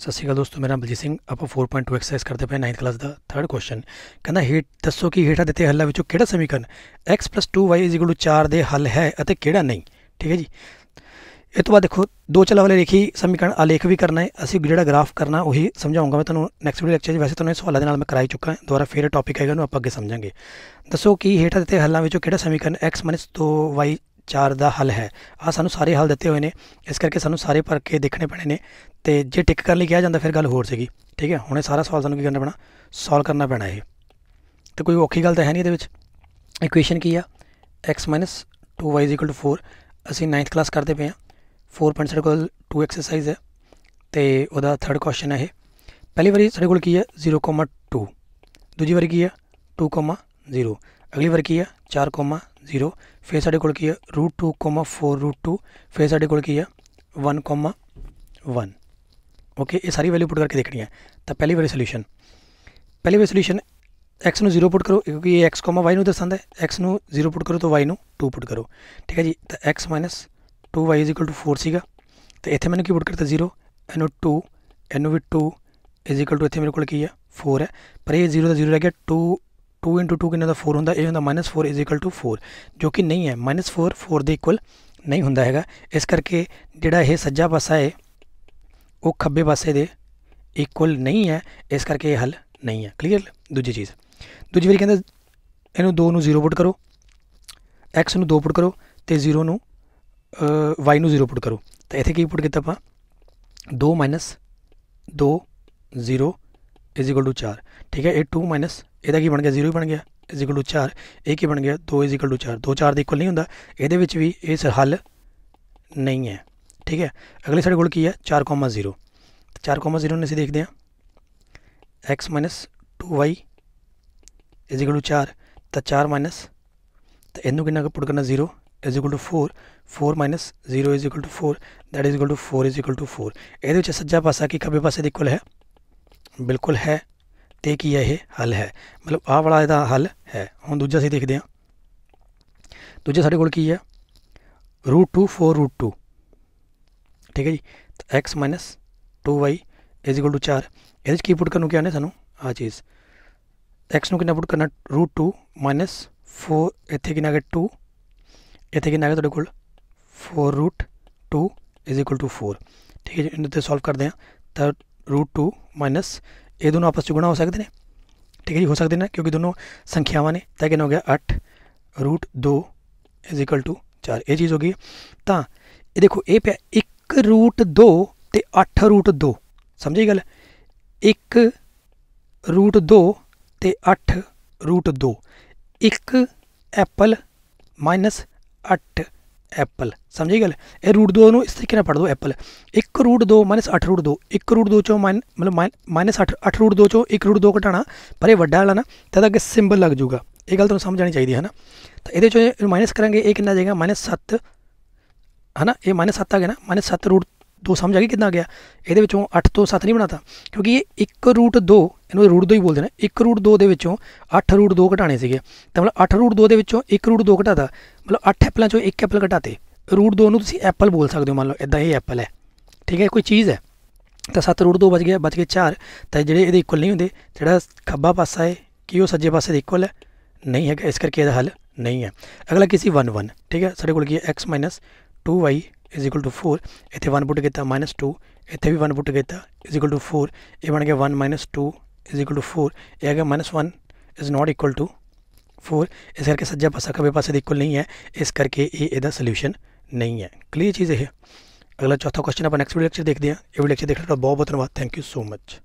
ਸਤਿ ਸ਼੍ਰੀ ਅਕਾਲ ਦੋਸਤੋ ਮੇਰਾ ਬਲਜੀਤ ਸਿੰਘ ਆਪਾਂ 4.2 ਐਕਸਰਸਾਈਜ਼ ਕਰਦੇ ਪਏ 9th ਕਲਾਸ ਦਾ 3rd ਕੁਐਸਚਨ ਕਹਿੰਦਾ ਹੇਠ ਦੱਸੋ ਕਿ ਹੇਠਾਂ ਦਿੱਤੇ ਹੱਲਾਂ ਵਿੱਚੋਂ ਕਿਹੜਾ ਸਮੀਕਰਨ x 2y 4 ਦੇ ਹੱਲ ਹੈ ਅਤੇ ਕਿਹੜਾ ਨਹੀਂ ਠੀਕ ਹੈ ਜੀ ਇਹ ਤੋਂ ਬਾਅਦ ਦੇਖੋ ਦੋ ਚਲਾ ਵਾਲੇ ਰੇਖੀ ਸਮੀਕਰਨ ਆਲੇਖ ਵੀ ਕਰਨਾ ਹੈ ਅਸੀਂ ਜਿਹੜਾ ਗ੍ਰਾਫ ਕਰਨਾ ਉਹੀ ਸਮਝਾਉਂਗਾ ਮੈਂ ਤੁਹਾਨੂੰ ਨੈਕਸਟ ਵੀਡੀਓ ਲੈਕਚਰ 'ਚ ਵੈਸੇ ਤੁਹਾਨੂੰ ਇਹ ਸਵਾਲਾਂ ਦੇ ਨਾਲ ਮੈਂ ਕਰਾਈ ਚੁੱਕਾ ਹਾਂ ਦੁਬਾਰਾ ਫੇਰ ਟੌਪਿਕ ਆਏਗਾ ਨੂੰ ਆਪਾਂ ਅੱਗੇ ਸਮਝਾਂਗੇ ਦੱਸੋ ਕਿ ਹੇਠਾਂ ਦਿੱਤੇ ਹੱਲਾਂ ਵਿੱਚੋਂ ਕਿਹੜਾ ਸਮੀਕਰਨ x 2y ਚਾਰ ਦਾ ਹੱਲ ਹੈ ਆ ਸਾਨੂੰ ਸਾਰੇ ਹੱਲ ਦਿੱਤੇ ਹੋਏ ਨੇ ਇਸ ਕਰਕੇ ਸਾਨੂੰ ਸਾਰੇ ਭਰ ਕੇ ਦੇਖਣੇ ਪੈਣੇ ਨੇ ਤੇ ਜੇ ਟਿਕ ਕਰਨ ਲਈ ਕਿਹਾ ਜਾਂਦਾ ਫਿਰ ਗੱਲ ਹੋਰ ਸੀਗੀ ਠੀਕ ਹੈ ਹੁਣ ਇਹ ਸਾਰਾ ਸਵਾਲ ਸਾਨੂੰ ਕੀ ਕਰਨਾ ਪੈਣਾ ਸੋਲਵ ਕਰਨਾ ਪੈਣਾ ਇਹ ਤੇ ਕੋਈ ਔਖੀ ਗੱਲ ਤਾਂ ਹੈ ਨਹੀਂ ਇਹਦੇ ਵਿੱਚ ਇਕੁਏਸ਼ਨ ਕੀ ਆ x 2y 4 ਅਸੀਂ 9th ਕਲਾਸ ਕਰਦੇ ਪਏ ਆ 4.7 ਕੋਲ 2 ਐਕਸਰਸਾਈਜ਼ ਹੈ ਤੇ ਉਹਦਾ ਥਰਡ ਕੁਐਸਚਨ ਹੈ ਇਹ ਪਹਿਲੀ ਵਾਰੀ ਸਾਡੇ ਕੋਲ ਕੀ ਹੈ 0.2 ਦੂਜੀ ਵਾਰੀ ਕੀ ਹੈ 2.0 ਅਗਲੀ ਵਾਰ ਕੀ ਆ 4.0 ਫਿਰ ਸਾਡੇ ਕੋਲ ਕੀ ਆ √2,4√2 ਫਿਰ ਸਾਡੇ ਕੋਲ ਕੀ ਆ 1.1 ਓਕੇ ਇਹ ਸਾਰੀ ਵੈਲਿਊ ਪੁੱਟ ਕਰਕੇ ਦੇਖਣੀ ਹੈ ਤਾਂ ਪਹਿਲੀ ਵਾਰੀ ਸੋਲੂਸ਼ਨ ਪਹਿਲੀ ਵਾਰੀ ਸੋਲੂਸ਼ਨ x ਨੂੰ 0 ਪੁੱਟ ਕਰੋ ਕਿਉਂਕਿ ਇਹ x, y ਨੂੰ ਦਰਸਾਉਂਦਾ ਹੈ x ਨੂੰ 0 ਪੁੱਟ ਕਰੋ ਤਾਂ y ਨੂੰ 2 ਪੁੱਟ ਕਰੋ ਠੀਕ ਹੈ ਜੀ ਤਾਂ x 2y 4 ਸੀਗਾ ਤੇ ਇੱਥੇ ਮੈਨੂੰ ਕੀ ਪੁੱਟ ਕਰਤਾ 0 ਇਹਨੂੰ 2 ਇਹਨੂੰ ਵੀ 2 ਇੱਥੇ ਮੇਰੇ ਕੋਲ ਕੀ ਆ 4 ਹੈ ਪਰ ਇਹ 0 ਦਾ 0 ਰਹਿ ਗਿਆ 2 2 ਇੰਟੂ 2 ਕਿੰਨਾ ਦਾ 4 ਹੁੰਦਾ ਇਹ ਹੁੰਦਾ -4 4 ਜੋ ਕਿ ਨਹੀਂ ਹੈ -4 4 ਦੇ ਇਕੁਅਲ ਨਹੀਂ ਹੁੰਦਾ ਹੈਗਾ ਇਸ ਕਰਕੇ ਜਿਹੜਾ ਇਹ ਸੱਜਾ ਪਾਸਾ ਹੈ ਉਹ ਖੱਬੇ ਪਾਸੇ ਦੇ ਇਕੁਅਲ ਨਹੀਂ ਹੈ ਇਸ ਕਰਕੇ ਇਹ ਹੱਲ ਨਹੀਂ ਹੈ ਕਲੀਅਰ ਦੂਜੀ ਚੀਜ਼ ਦੂਜੀ ਵਾਰੀ ਕਹਿੰਦਾ ਇਹਨੂੰ 2 ਨੂੰ 0 ਪੁੱਟ ਕਰੋ x ਨੂੰ 2 ਪੁੱਟ ਕਰੋ ਤੇ 0 ਨੂੰ ਅ y ਨੂੰ 0 ਪੁੱਟ ਕਰੋ ਤਾਂ ਇੱਥੇ ਕੀ ਪੁੱਟ ਕੀਤਾ ਆਪਾਂ 2 2 0 इज इक्वल टू चार ठीक है ए टू माइनस ਇਹਦਾ ਕੀ ਬਣ ਗਿਆ 0 ਹੀ ਬਣ ਗਿਆ ਇਜ਼ ਇਕੁਅਲ ਟੂ 4 ਇਹ ਕੀ ਬਣ ਗਿਆ 2 ਇਜ਼ ਇਕੁਅਲ ਟੂ 4 2 4 ਦੇ ਇਕੁਅਲ ਨਹੀਂ ਹੁੰਦਾ ਇਹਦੇ ਵਿੱਚ ਵੀ ਇਸ ਹੱਲ ਨਹੀਂ ਹੈ ਠੀਕ ਹੈ ਅਗਲੇ ਸਾਡੇ ਕੋਲ ਕੀ ਹੈ 4,0 ਤੇ 4,0 ਨੂੰ ਅਸੀਂ ਦੇਖਦੇ ਹਾਂ x 2y is equal to 4 ਤਾਂ 4 ਮਾਈਨਸ ਤਾਂ ਇਹਨੂੰ ਕਿੰਨਾ ਕਪੂਟ ਕਰਨਾ 0 is equal to 4 4 0 is equal to 4 that is equal to 4 is equal to 4 ਇਹਦੇ ਵਿੱਚ ਸੱਜਾ ਪਾਸਾ ਕੀ ਖੱਬੇ ਪਾਸੇ ਦੇ ਇਕੁਅਲ ਹੈ ਬਿਲਕੁਲ ਹੈ ਤੇ ਕੀ ਇਹ ਹੱਲ ਹੈ ਮਤਲਬ ਆਹ ਵਾਲਾ ਇਹਦਾ ਹੱਲ ਹੈ ਹੁਣ ਦੂਜਾ ਸੀ ਦੇਖਦੇ ਆ ਦੂਜਾ ਸਾਡੇ ਕੋਲ ਕੀ ਹੈ √2 4√2 ਠੀਕ ਹੈ ਜੀ x 2y 4 ਇਹਦੇ ਚ ਕੀ ਪੁੱਟ ਕਰਨ ਨੂੰ ਕਿਹਾ ਨੇ ਸਾਨੂੰ ਆ ਚੀਜ਼ x ਨੂੰ ਕਿੰਨਾ ਪੁੱਟ ਕਰਨਾ √2 4 ਇੱਥੇ ਕਿੰਨਾ ਹੈ 2 ਇੱਥੇ ਕਿੰਨਾ ਹੈ ਤੁਹਾਡੇ ਕੋਲ 4 4 ਠੀਕ ਹੈ ਜੀ ਇਹਨੂੰ ਤੇ ਸੋਲਵ ਕਰਦੇ ਆ ਤਾਂ root 2 ਮਾਈਨਸ ਇਹ ਦੋਨੋਂ ਆਪਸ ਚ ਗੁਣਾ ਹੋ ਸਕਦੇ ਨੇ ਠੀਕ ਹੈ ਜੀ ਹੋ ਸਕਦੇ ਨੇ ਕਿਉਂਕਿ ਦੋਨੋਂ ਸੰਖਿਆਵਾਂ ਨੇ ਤਾਂ ਕਿੰਨਾ ਹੋ ਗਿਆ 8 root 2 is equal to 4 ਇਹ ਚੀਜ਼ ਹੋ ਗਈ ਤਾਂ ਇਹ ਦੇਖੋ ਇਹ ਪਿਆ 1 root 2 ਤੇ 8 root 2 ਸਮਝੀ ਗੱਲ 1 root 2 ਤੇ 8 root 2 1 ਐਪਲ 8 ਐਪਲ ਸਮਝੀ ਗੱਲ ਇਹ ਰੂਟ 2 ਨੂੰ ਇਸ ਤਰੀਕੇ ਨਾਲ ਪੜ੍ਹ ਦੋ ਐਪਲ 1 ਰੂਟ 2 8 ਰੂਟ 2 1 ਰੂਟ 2 ਚੋਂ ਮਤਲਬ 8 8 ਰੂਟ 2 ਚੋਂ 1 ਰੂਟ 2 ਘਟਾਣਾ ਪਰ ਇਹ ਵੱਡਾ ਵਾਲਾ ਨਾ ਤਦ ਅੱਗੇ ਸਿੰਬਲ ਲੱਗ ਜਾਊਗਾ ਇਹ ਗੱਲ ਤੁਹਾਨੂੰ ਸਮਝ ਆਣੀ ਚਾਹੀਦੀ ਹੈ ਨਾ ਤਾਂ ਇਹਦੇ ਚੋਂ ਇਹ ਮਾਈਨਸ ਕਰਾਂਗੇ ਇਹ ਕਿੰਨਾ ਜਾਏਗਾ -7 ਹਨਾ ਇਹ -7 ਆ ਗਿਆ ਨਾ -7 ਰੂਟ 2 ਸਮਝ ਆ ਗਈ ਕਿੰਨਾ ਗਿਆ ਇਹਦੇ ਵਿੱਚੋਂ 8 ਤੋਂ 7 ਨਹੀਂ ਬਣਾਤਾ ਕਿਉਂਕਿ ਇਹ 1 ਰੂਟ 2 ਇਹਨੂੰ ਰੂਟ 2 ਹੀ ਬੋਲਦੇ ਨੇ 1 ਰੂਟ 2 ਦੇ ਵਿੱਚੋਂ 8 ਰੂਟ 2 ਘਟਾਣੇ ਸੀਗੇ ਤਾਂ ਮਤਲਬ 8 ਰੂਟ 2 ਦੇ ਵਿੱਚੋਂ 1 ਰੂਟ 2 ਘਟਾਤਾ ਮਤਲਬ 8 ਐਪਲਾਂ ਚੋਂ ਇੱਕ ਐਪਲ ਘਟਾਤੇ ਰੂਟ 2 ਨੂੰ ਤੁਸੀਂ ਐਪਲ ਬੋਲ ਸਕਦੇ ਹੋ ਮੰਨ ਲਓ ਇਦਾਂ ਇਹ ਐਪਲ ਹੈ ਠੀਕ ਹੈ ਕੋਈ ਚੀਜ਼ ਹੈ ਤਾਂ 7 ਰੂਟ 2 ਬਚ ਗਿਆ ਬਚ ਗਏ 4 ਤਾਂ ਜਿਹੜੇ ਇਹਦੇ ਇਕੁਅਲ ਨਹੀਂ ਹੁੰਦੇ ਜਿਹੜਾ ਖੱਬਾ ਪਾਸਾ ਹੈ ਕੀ ਉਹ ਸੱਜੇ ਪਾਸੇ ਦੇ ਇਕੁਅਲ ਹੈ ਨਹੀਂ ਹੈਗਾ ਇਸ ਕਰਕੇ ਇਹਦਾ ਹੱਲ ਨਹੀਂ ਹੈ ਅਗਲਾ ਕਿਸੇ 1 1 ਠੀਕ ਹੈ ਸਾਡੇ ਕੋਲ ਕੀ ਹੈ x 2y 4 ਇੱਥੇ 1 ਪੁੱਟ ਕੀਤਾ -2 ਇੱਥੇ ਵੀ 1 ਪੁੱਟ ਕੀਤਾ 4 ਇਹ ਬਣ ਗਿਆ 1 2 4 ਇਹ ਆ ਗਿਆ -1 is not equal to four इस करके सज्जा पासा खबे पास इक्वल नहीं है इस करके यदा सोल्यूशन नहीं है क्लीयर चीज़ है अगला चौथा क्वेश्चन आप नैक्सट वीडियो लैक्चर देखते हैं ये वीडियो लैक्चर देखने का बहुत बहुत धनबाद थैंक यू सो मच